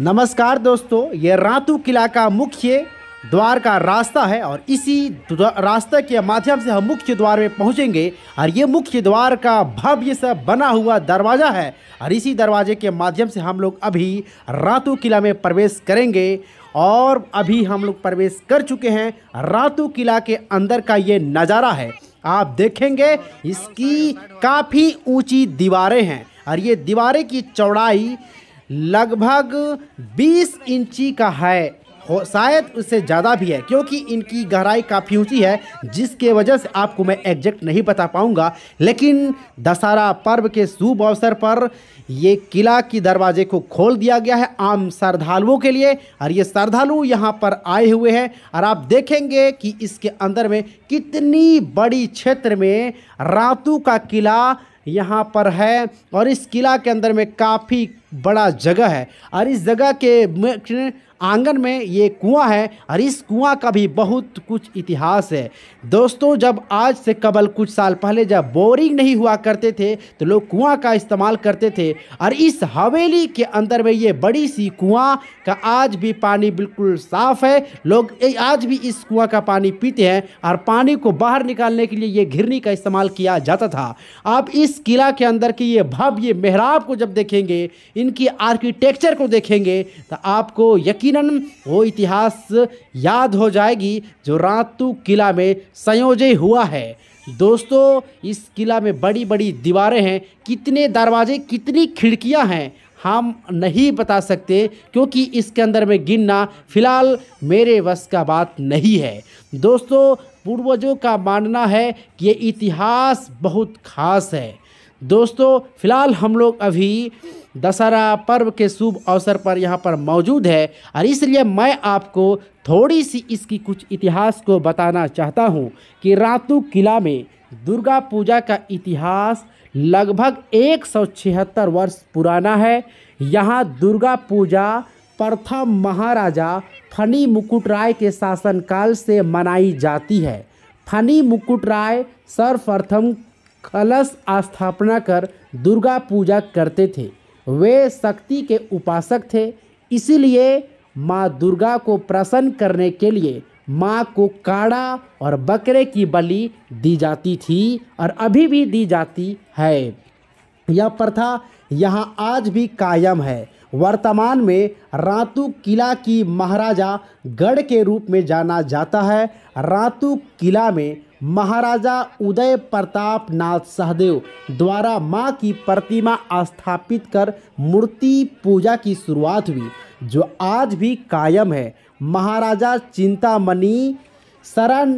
नमस्कार दोस्तों ये रातू किला का मुख्य द्वार का रास्ता है और इसी रास्ते के माध्यम से हम मुख्य द्वार में पहुंचेंगे और ये मुख्य द्वार का भव्य सा बना हुआ दरवाज़ा है और इसी दरवाजे के माध्यम से हम लोग अभी रातू किला में प्रवेश करेंगे और अभी हम लोग प्रवेश कर चुके हैं रातू किला के अंदर का ये नज़ारा है आप देखेंगे इसकी काफ़ी ऊंची दीवारें हैं और ये दीवारें की चौड़ाई लगभग 20 इंची का है हो शायद उससे ज़्यादा भी है क्योंकि इनकी गहराई काफ़ी ऊँची है जिसके वजह से आपको मैं एग्जैक्ट नहीं बता पाऊँगा लेकिन दशहरा पर्व के शुभ अवसर पर ये किला की दरवाजे को खोल दिया गया है आम श्रद्धालुओं के लिए और ये श्रद्धालु यहाँ पर आए हुए हैं और आप देखेंगे कि इसके अंदर में कितनी बड़ी क्षेत्र में रातू का किला यहाँ पर है और इस किला के अंदर में काफ़ी बड़ा जगह है और इस जगह के आंगन में ये कुआं है और इस कुआं का भी बहुत कुछ इतिहास है दोस्तों जब आज से कबल कुछ साल पहले जब बोरिंग नहीं हुआ करते थे तो लोग कुआं का इस्तेमाल करते थे और इस हवेली के अंदर में ये बड़ी सी कुआं का आज भी पानी बिल्कुल साफ़ है लोग आज भी इस कुआं का पानी पीते हैं और पानी को बाहर निकालने के लिए ये घिरनी का इस्तेमाल किया जाता था आप इस किला के अंदर की ये भव्य मेहराब को जब देखेंगे इनकी आर्किटेक्चर को देखेंगे तो आपको यकीन यकीनन वो इतिहास याद हो जाएगी जो रातू किला में संयोजय हुआ है दोस्तों इस किला में बड़ी बड़ी दीवारें हैं कितने दरवाजे कितनी खिड़कियां हैं हम नहीं बता सकते क्योंकि इसके अंदर में गिनना फिलहाल मेरे वश का बात नहीं है दोस्तों पूर्वजों का मानना है कि ये इतिहास बहुत खास है दोस्तों फिलहाल हम लोग अभी दशहरा पर्व के शुभ अवसर पर यहाँ पर मौजूद है और इसलिए मैं आपको थोड़ी सी इसकी कुछ इतिहास को बताना चाहता हूँ कि रातू किला में दुर्गा पूजा का इतिहास लगभग एक वर्ष पुराना है यहाँ दुर्गा पूजा प्रथम महाराजा फनी मुकुट राय के शासनकाल से मनाई जाती है फनी मुकुट राय सर्वप्रथम कलश स्थापना कर दुर्गा पूजा करते थे वे शक्ति के उपासक थे इसीलिए माँ दुर्गा को प्रसन्न करने के लिए माँ को काड़ा और बकरे की बलि दी जाती थी और अभी भी दी जाती है यह प्रथा यहाँ आज भी कायम है वर्तमान में रातू किला की महाराजा गढ़ के रूप में जाना जाता है रातू किला में महाराजा उदय प्रताप नाथ सहदेव द्वारा मां की प्रतिमा स्थापित कर मूर्ति पूजा की शुरुआत हुई जो आज भी कायम है महाराजा चिंतामणि शरण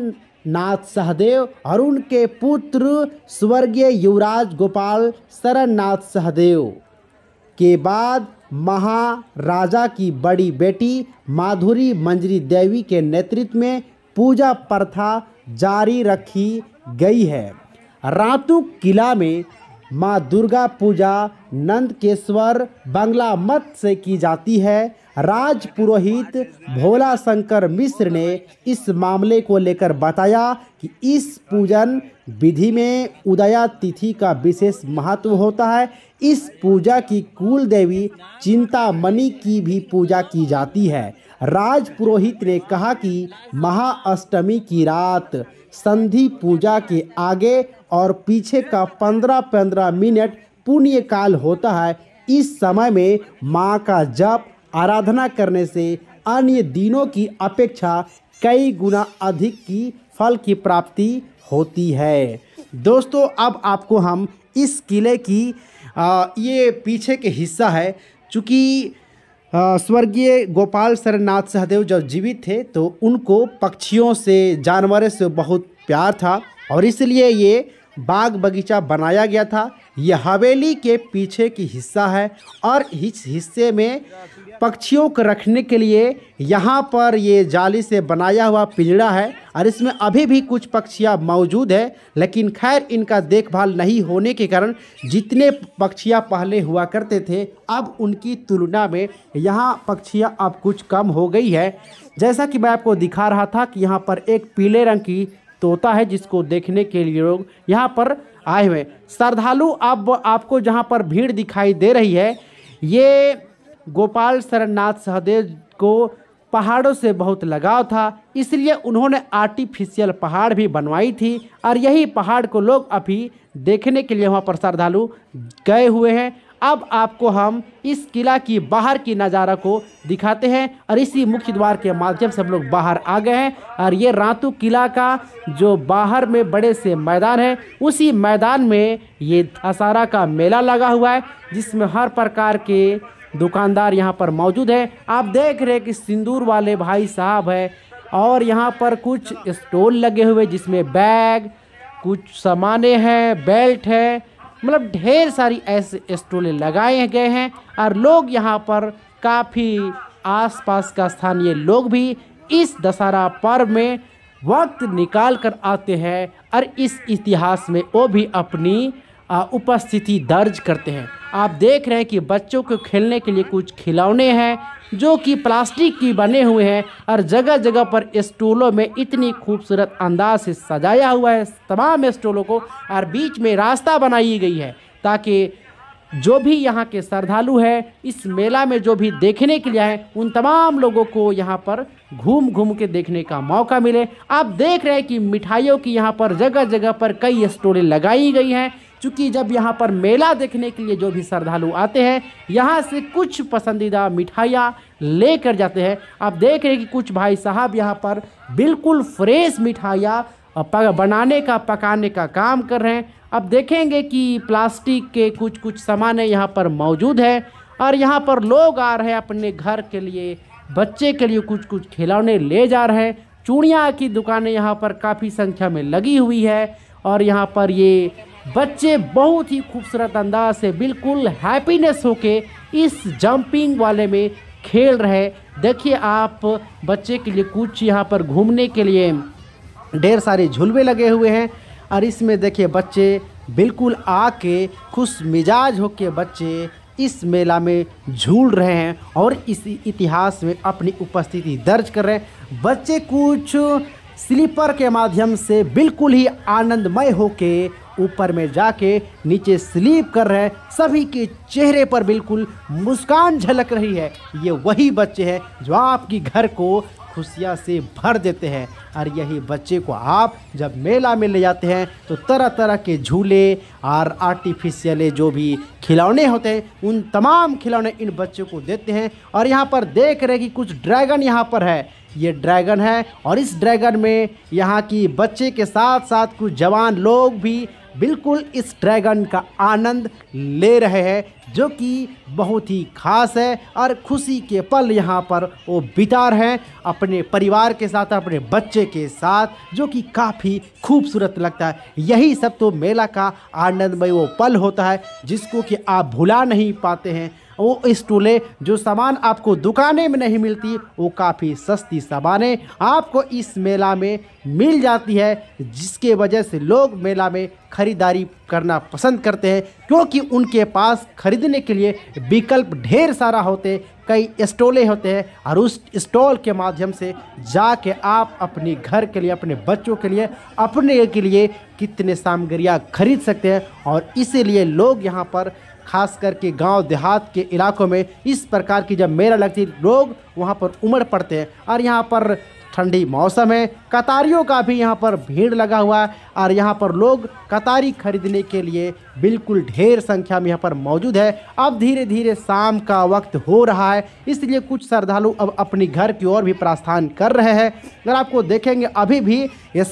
नाथ सहदेव और उनके पुत्र स्वर्गीय युवराज गोपाल शरण नाथ सहदेव के बाद महाराजा की बड़ी बेटी माधुरी मंजरी देवी के नेतृत्व में पूजा प्रथा जारी रखी गई है रातू किला में माँ दुर्गा पूजा नंदकेश्वर बंगला मत से की जाती है राज पुरोहित भोला शंकर मिश्र ने इस मामले को लेकर बताया कि इस पूजन विधि में उदया तिथि का विशेष महत्व होता है इस पूजा की कुल देवी चिंतामणि की भी पूजा की जाती है राज पुरोहित ने कहा कि महाअष्टमी की रात संधि पूजा के आगे और पीछे का पंद्रह पंद्रह मिनट पुण्य काल होता है इस समय में माँ का जप आराधना करने से अन्य दिनों की अपेक्षा कई गुना अधिक की फल की प्राप्ति होती है दोस्तों अब आपको हम इस किले की आ, ये पीछे के हिस्सा है चूँकि स्वर्गीय गोपाल सरनाथ सहदेव जब जीवित थे तो उनको पक्षियों से जानवरों से बहुत प्यार था और इसलिए ये बाग बगीचा बनाया गया था यह हवेली के पीछे की हिस्सा है और इस हिस्से में पक्षियों को रखने के लिए यहाँ पर ये जाली से बनाया हुआ पिंजड़ा है और इसमें अभी भी कुछ पक्षियाँ मौजूद है लेकिन खैर इनका देखभाल नहीं होने के कारण जितने पक्षियाँ पहले हुआ करते थे अब उनकी तुलना में यहाँ पक्षियाँ अब कुछ कम हो गई है जैसा कि मैं आपको दिखा रहा था कि यहाँ पर एक पीले रंग की तोता है जिसको देखने के लिए लोग यहाँ पर आए हुए श्रद्धालु अब आपको जहाँ पर भीड़ दिखाई दे रही है ये गोपाल शरणनाथ सहदेव को पहाड़ों से बहुत लगाव था इसलिए उन्होंने आर्टिफिशियल पहाड़ भी बनवाई थी और यही पहाड़ को लोग अभी देखने के लिए वहाँ पर श्रद्धालु गए हुए हैं अब आपको हम इस किला की बाहर की नज़ारा को दिखाते हैं और इसी मुख्य द्वार के माध्यम से हम लोग बाहर आ गए हैं और ये रातू किला का जो बाहर में बड़े से मैदान है उसी मैदान में ये दशहरा का मेला लगा हुआ है जिसमें हर प्रकार के दुकानदार यहाँ पर मौजूद है आप देख रहे हैं कि सिंदूर वाले भाई साहब है और यहाँ पर कुछ स्टोल लगे हुए जिसमें बैग कुछ सामान हैं बेल्ट है मतलब ढेर सारी ऐसे स्टॉलें लगाए गए हैं और लोग यहाँ पर काफ़ी आसपास का स्थानीय लोग भी इस दशहरा पर्व में वक्त निकाल कर आते हैं और इस इतिहास में वो भी अपनी उपस्थिति दर्ज करते हैं आप देख रहे हैं कि बच्चों को खेलने के लिए कुछ खिलौने हैं जो कि प्लास्टिक की बने हुए हैं और जगह जगह पर स्टूलों में इतनी खूबसूरत अंदाज से सजाया हुआ है तमाम स्टूलों को और बीच में रास्ता बनाई गई है ताकि जो भी यहाँ के श्रद्धालु हैं इस मेला में जो भी देखने के लिए आए उन तमाम लोगों को यहाँ पर घूम घूम के देखने का मौका मिले आप देख रहे हैं कि मिठाइयों की यहाँ पर जगह जगह पर कई स्टोरें लगाई गई हैं चूँकि जब यहाँ पर मेला देखने के लिए जो भी श्रद्धालु आते हैं यहाँ से कुछ पसंदीदा मिठाइयाँ लेकर जाते हैं आप देख रहे हैं कि कुछ भाई साहब यहाँ पर बिल्कुल फ्रेश मिठाइयाँ बनाने का पकाने का काम कर रहे हैं अब देखेंगे कि प्लास्टिक के कुछ कुछ सामान यहाँ पर मौजूद है और यहाँ पर लोग आ रहे हैं अपने घर के लिए बच्चे के लिए कुछ कुछ खिलौने ले जा रहे हैं चूड़ियाँ की दुकानें यहाँ पर काफ़ी संख्या में लगी हुई है और यहाँ पर ये बच्चे बहुत ही खूबसूरत अंदाज से बिल्कुल हैप्पीनेस होके इस जंपिंग वाले में खेल रहे देखिए आप बच्चे के लिए कुछ यहाँ पर घूमने के लिए ढेर सारे झुलवे लगे हुए हैं और इसमें देखिए बच्चे बिल्कुल आके खुश मिजाज होके बच्चे इस मेला में झूल रहे हैं और इस इतिहास में अपनी उपस्थिति दर्ज कर रहे हैं बच्चे कुछ स्लीपर के माध्यम से बिल्कुल ही आनंदमय होके ऊपर में जाके नीचे स्लीप कर रहे सभी के चेहरे पर बिल्कुल मुस्कान झलक रही है ये वही बच्चे हैं जो आपकी घर को खुशियाँ से भर देते हैं और यही बच्चे को आप जब मेला में ले जाते हैं तो तरह तरह के झूले और आर्टिफिशियल जो भी खिलौने होते हैं उन तमाम खिलौने इन बच्चों को देते हैं और यहाँ पर देख रहे कि कुछ ड्रैगन यहाँ पर है ये ड्रैगन है और इस ड्रैगन में यहाँ की बच्चे के साथ साथ कुछ जवान लोग भी बिल्कुल इस ड्रैगन का आनंद ले रहे हैं जो कि बहुत ही खास है और खुशी के पल यहाँ पर वो बिता रहे हैं अपने परिवार के साथ अपने बच्चे के साथ जो कि काफ़ी खूबसूरत लगता है यही सब तो मेला का आनंदमय वो पल होता है जिसको कि आप भुला नहीं पाते हैं वो स्टूलें जो सामान आपको दुकानें में नहीं मिलती वो काफ़ी सस्ती सामानें आपको इस मेला में मिल जाती है जिसके वजह से लोग मेला में खरीदारी करना पसंद करते हैं क्योंकि उनके पास खरीदने के लिए विकल्प ढेर सारा होते कई स्टॉलें होते हैं और उस स्टॉल के माध्यम से जाके आप अपने घर के लिए अपने बच्चों के लिए अपने के लिए कितने सामग्रियाँ खरीद सकते हैं और इसीलिए लोग यहाँ पर खास करके गांव देहात के इलाकों में इस प्रकार की जब मेला लगती लोग वहाँ पर उमड़ पड़ते हैं और यहाँ पर ठंडी मौसम है कतारियों का भी यहाँ पर भीड़ लगा हुआ है और यहाँ पर लोग कतारी खरीदने के लिए बिल्कुल ढेर संख्या में यहाँ पर मौजूद है अब धीरे धीरे शाम का वक्त हो रहा है इसलिए कुछ श्रद्धालु अब अपने घर की ओर भी प्रस्थान कर रहे हैं अगर आपको देखेंगे अभी भी ये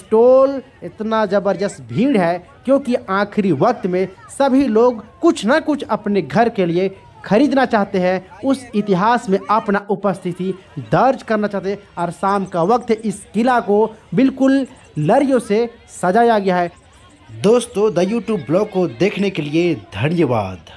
इतना ज़बरदस्त भीड़ है क्योंकि आखिरी वक्त में सभी लोग कुछ ना कुछ अपने घर के लिए खरीदना चाहते हैं उस इतिहास में अपना उपस्थिति दर्ज करना चाहते हैं और शाम का वक्त इस किला को बिल्कुल लरियों से सजाया गया है दोस्तों द यूट्यूब ब्लॉग को देखने के लिए धन्यवाद